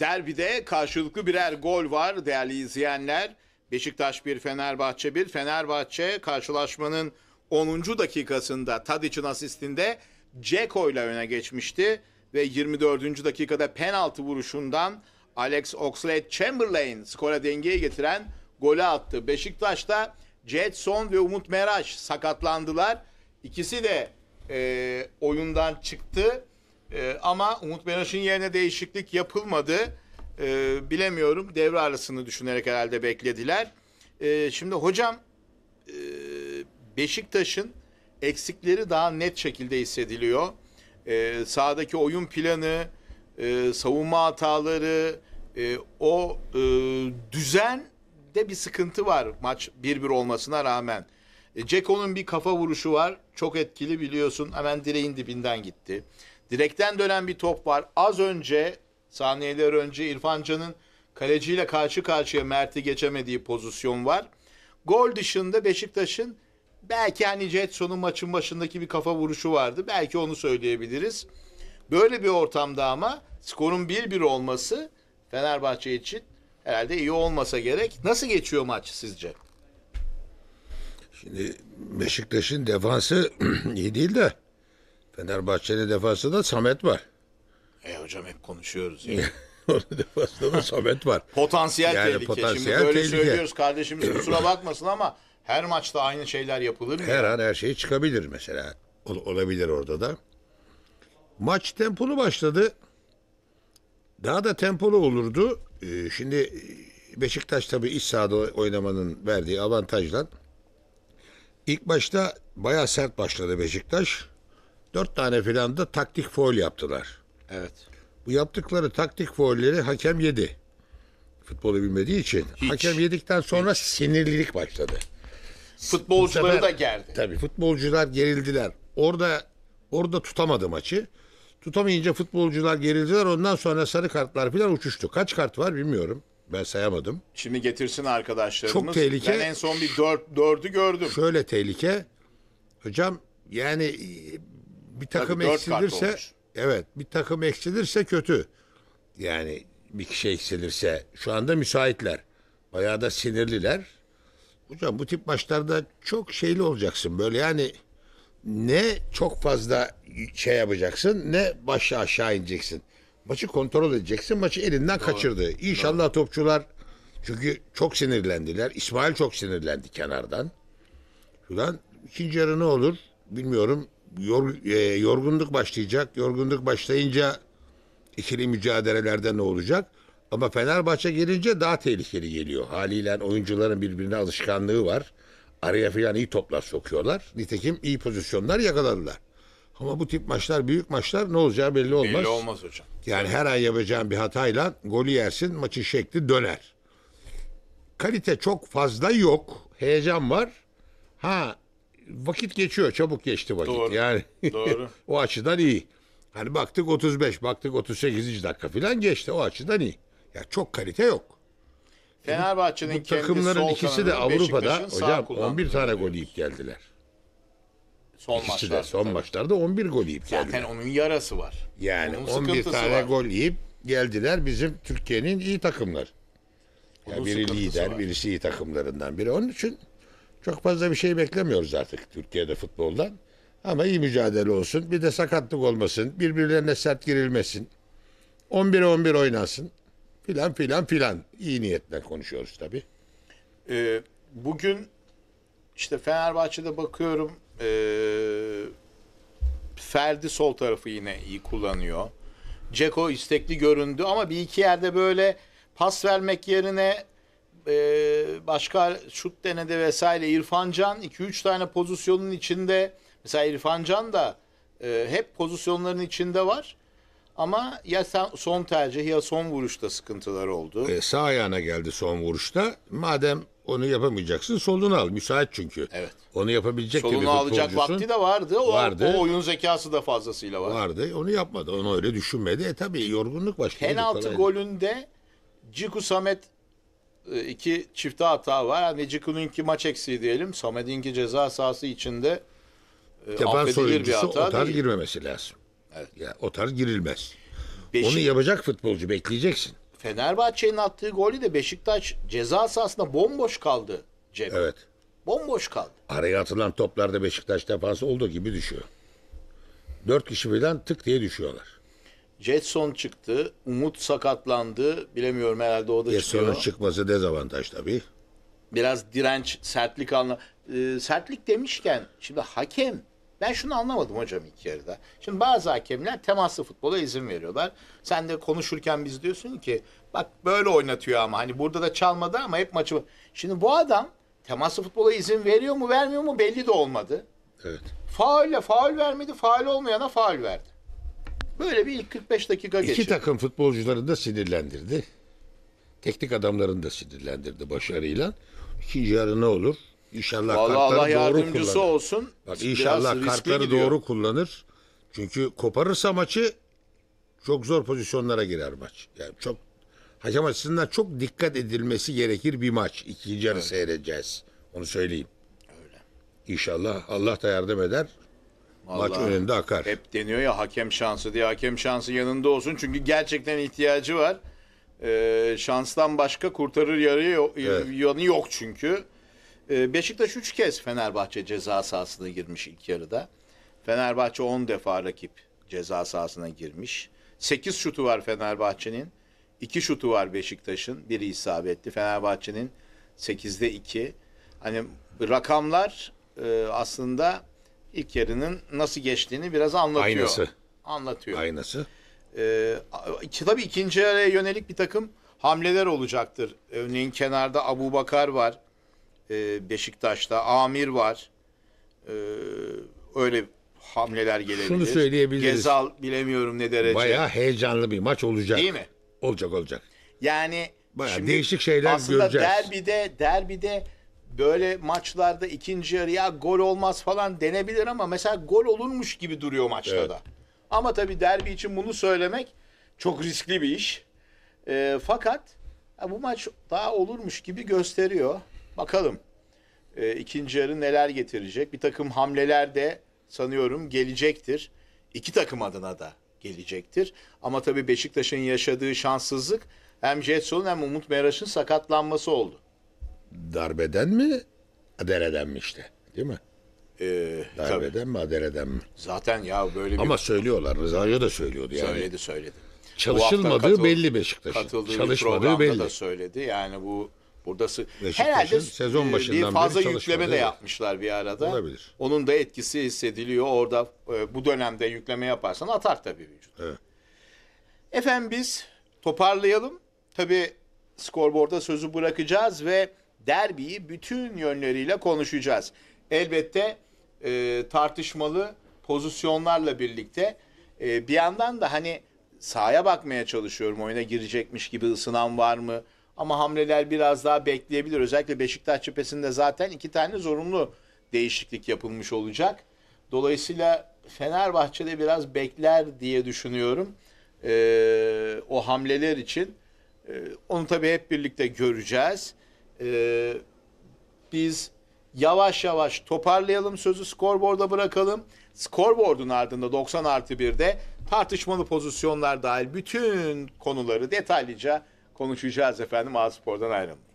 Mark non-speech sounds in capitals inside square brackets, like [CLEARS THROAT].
Derbide karşılıklı birer gol var değerli izleyenler. Beşiktaş 1 Fenerbahçe 1. Fenerbahçe karşılaşmanın 10. dakikasında Tadic'in asistinde Ceko ile öne geçmişti ve 24. dakikada penaltı vuruşundan Alex Oxlade-Chamberlain skora dengeyi getiren golü attı. Beşiktaş'ta Jetson ve Umut Meraş sakatlandılar. İkisi de e, oyundan çıktı. E, ama Umut Benoş'un yerine değişiklik yapılmadı. E, bilemiyorum. Devre arasını düşünerek herhalde beklediler. E, şimdi hocam e, Beşiktaş'ın eksikleri daha net şekilde hissediliyor. E, sahadaki oyun planı, e, savunma hataları, e, o düzen de bir sıkıntı var maç 1-1 olmasına rağmen. Ceko'nun bir kafa vuruşu var. Çok etkili biliyorsun. Hemen direğin dibinden gitti. Direkten dönen bir top var. Az önce saniyeler önce İrfan Can'ın kaleciyle karşı karşıya Mert'i geçemediği pozisyon var. Gol dışında Beşiktaş'ın belki hani Jetson'un maçın başındaki bir kafa vuruşu vardı. Belki onu söyleyebiliriz. Böyle bir ortamda ama skorun 1-1 olması Fenerbahçe için herhalde iyi olmasa gerek. Nasıl geçiyor maç sizce? Şimdi Beşiktaş'ın defansı [CLEARS THROAT] iyi değil de Fenerbahçe'nin defasında Samet var. E hocam hep konuşuyoruz. Ya. [LAUGHS] Onun defasında da Samet var. Potansiyel yani tehlike. Potansiyel Şimdi böyle tehlike. söylüyoruz kardeşimiz kusura bakmasın ama her maçta aynı şeyler yapılır mı? Her an her şey çıkabilir mesela. Ol, olabilir orada da. Maç tempolu başladı. Daha da tempolu olurdu. Ee, şimdi e, Beşiktaş tabii iç sahada oynamanın verdiği avantajla ilk başta bayağı sert başladı Beşiktaş. Dört tane filan da taktik foul yaptılar. Evet. Bu yaptıkları taktik foulleri hakem yedi. Futbolu bilmediği için. Hiç. Hakem yedikten sonra Hiç. sinirlilik başladı. [LAUGHS] Futbolcuları sefer, da gerdi. Tabii futbolcular gerildiler. Orada orada tutamadı maçı. Tutamayınca futbolcular gerildiler. Ondan sonra sarı kartlar falan uçuştu. Kaç kart var bilmiyorum. Ben sayamadım. Şimdi getirsin arkadaşlarımız. Çok tehlike. Ben en son bir dört, dördü gördüm. Şöyle tehlike. Hocam yani bir takım Tabii eksilirse evet bir takım eksilirse kötü. Yani bir kişi eksilirse şu anda müsaitler. Bayağı da sinirliler. Hocam bu tip maçlarda çok şeyli olacaksın. Böyle yani ne çok fazla şey yapacaksın ne başa aşağı ineceksin. Maçı kontrol edeceksin. Maçı elinden kaçırdı. İnşallah topçular çünkü çok sinirlendiler. İsmail çok sinirlendi kenardan. Filan ikinci yarı ne olur bilmiyorum yor, e, yorgunluk başlayacak. Yorgunluk başlayınca ikili mücadelelerde ne olacak? Ama Fenerbahçe gelince daha tehlikeli geliyor. Haliyle oyuncuların birbirine alışkanlığı var. Araya filan iyi toplar sokuyorlar. Nitekim iyi pozisyonlar yakaladılar. Ama bu tip maçlar, büyük maçlar ne olacağı belli olmaz. Belli olmaz hocam. Yani her an yapacağın bir hatayla golü yersin, maçın şekli döner. Kalite çok fazla yok. Heyecan var. Ha vakit geçiyor. Çabuk geçti vakit. Doğru. Yani Doğru. [LAUGHS] o açıdan iyi. Hani baktık 35, baktık 38. dakika falan geçti. O açıdan iyi. Ya çok kalite yok. Fenerbahçe'nin kendi takımların sol ikisi de Avrupa'da hocam 11 tane gol yiyip geldiler. Son ikisi maçlarda. De, son tabii. maçlarda 11 gol yiyip geldiler. Zaten onun yarası var. Yani onun 11 tane var. gol yiyip geldiler bizim Türkiye'nin iyi takımları. Yani biri lider, var. birisi iyi takımlarından biri. Onun için çok fazla bir şey beklemiyoruz artık Türkiye'de futboldan. Ama iyi mücadele olsun. Bir de sakatlık olmasın. Birbirlerine sert girilmesin. 11'e 11 oynasın Filan filan filan. İyi niyetle konuşuyoruz tabii. Ee, bugün işte Fenerbahçe'de bakıyorum e, Ferdi sol tarafı yine iyi kullanıyor. Ceko istekli göründü ama bir iki yerde böyle pas vermek yerine e, başka şut denedi vesaire. İrfan Can 2-3 tane pozisyonun içinde mesela İrfan Can da e, hep pozisyonların içinde var. Ama ya son tercih ya son vuruşta sıkıntılar oldu. E, sağ ayağına geldi son vuruşta. Madem onu yapamayacaksın solunu al. Müsait çünkü. Evet. Onu yapabilecek solunu gibi Solunu alacak vakti de vardı. O, vardı. o oyun zekası da fazlasıyla vardı. Vardı. Onu yapmadı. Onu öyle düşünmedi. E tabii yorgunluk başka. Penaltı golünde Ciku Samet e, iki çifte hata var. Yani Vecikun'unki maç eksiği diyelim. Samet'inki ceza sahası içinde e, affedilir bir hata o tarz değil. girmemesi lazım. Evet. Ya, o tarz girilmez. Beşik... Onu yapacak futbolcu bekleyeceksin. Fenerbahçe'nin attığı golü de Beşiktaş ceza sahasında bomboş kaldı Cem. Evet. Bomboş kaldı. Araya atılan toplarda Beşiktaş defansı olduğu gibi düşüyor. Dört kişi falan tık diye düşüyorlar. Jetson çıktı. Umut sakatlandı. Bilemiyorum herhalde o da Getson'un çıkıyor. çıkması dezavantaj tabii. Biraz direnç, sertlik anla. Ee, sertlik demişken şimdi hakem ben şunu anlamadım hocam ilk yarıda. Şimdi bazı hakemler temaslı futbola izin veriyorlar. Sen de konuşurken biz diyorsun ki bak böyle oynatıyor ama hani burada da çalmadı ama hep maçı. Şimdi bu adam temaslı futbola izin veriyor mu vermiyor mu belli de olmadı. Evet. Faulle faul vermedi, faul olmayana faul verdi. Böyle bir ilk 45 dakika geçti. İki takım futbolcularını da sinirlendirdi. Teknik adamlarını da sinirlendirdi başarıyla. İkinci yarı ne olur? İnşallah Vallahi kartları Allah doğru yardımcısı olsun. Bak inşallah kartları gidiyor. doğru kullanır. Çünkü koparırsa maçı çok zor pozisyonlara girer maç. Yani çok hakem açısından çok dikkat edilmesi gerekir bir maç. İkinci yarı seyredeceğiz. Onu söyleyeyim. Öyle. İnşallah Allah da yardım eder. Vallahi, Maç önünde akar. Hep deniyor ya hakem şansı diye hakem şansı yanında olsun. Çünkü gerçekten ihtiyacı var. Ee, şanstan başka kurtarır yarı yok, evet. yanı yok çünkü. Ee, Beşiktaş 3 kez Fenerbahçe ceza sahasına girmiş ilk yarıda. Fenerbahçe 10 defa rakip ceza sahasına girmiş. 8 şutu var Fenerbahçe'nin. 2 şutu var Beşiktaş'ın. Biri isabetli. Fenerbahçe'nin 8'de 2. Hani rakamlar e, aslında ilk yarının nasıl geçtiğini biraz anlatıyor. Aynası. Anlatıyor. Aynası. Ee, tabii ikinci yarıya yönelik bir takım hamleler olacaktır. Örneğin kenarda Abu Bakar var. Ee, Beşiktaş'ta Amir var. Ee, öyle hamleler gelebilir. Şunu söyleyebiliriz. Gezal bilemiyorum ne derece. Bayağı heyecanlı bir maç olacak. Değil mi? Olacak olacak. Yani Bayağı değişik şeyler aslında göreceğiz. Aslında derbide derbide böyle maçlarda ikinci yarıya gol olmaz falan denebilir ama mesela gol olurmuş gibi duruyor maçta evet. da. Ama tabii derbi için bunu söylemek çok riskli bir iş. E, fakat ya bu maç daha olurmuş gibi gösteriyor. Bakalım e, ikinci yarı neler getirecek. Bir takım hamleler de sanıyorum gelecektir. İki takım adına da gelecektir. Ama tabii Beşiktaş'ın yaşadığı şanssızlık hem Jetson'un hem Umut Meraş'ın sakatlanması oldu. Darbeden mi? Adereden mi işte? Değil mi? Ee, Darbeden tabii. mi adereden mi? Zaten ya böyle bir... Ama söylüyorlar. Rıza da söylüyordu yani. Söyledi söyledi. Çalışılmadığı katıl, belli Beşiktaş'ın. Katıldığı Çalışmadığı belli. da söyledi. Yani bu burada herhalde sezon e, başından bir fazla beri yükleme de yapmışlar bir arada. Olabilir. Onun da etkisi hissediliyor. Orada e, bu dönemde yükleme yaparsan atar tabii vücut. Evet. Efendim biz toparlayalım. Tabii skorborda sözü bırakacağız ve derbiyi bütün yönleriyle konuşacağız. Elbette e, tartışmalı pozisyonlarla birlikte e, bir yandan da hani sahaya bakmaya çalışıyorum. Oyuna girecekmiş gibi ısınan var mı? Ama hamleler biraz daha bekleyebilir. Özellikle Beşiktaş cephesinde zaten iki tane zorunlu değişiklik yapılmış olacak. Dolayısıyla Fenerbahçe'de biraz bekler diye düşünüyorum. Ee, o hamleler için. Ee, onu tabii hep birlikte göreceğiz e, biz yavaş yavaş toparlayalım sözü skorboarda bırakalım. Skorboardun ardında 90 artı 1'de tartışmalı pozisyonlar dahil bütün konuları detaylıca konuşacağız efendim. A Spor'dan ayrılmayın.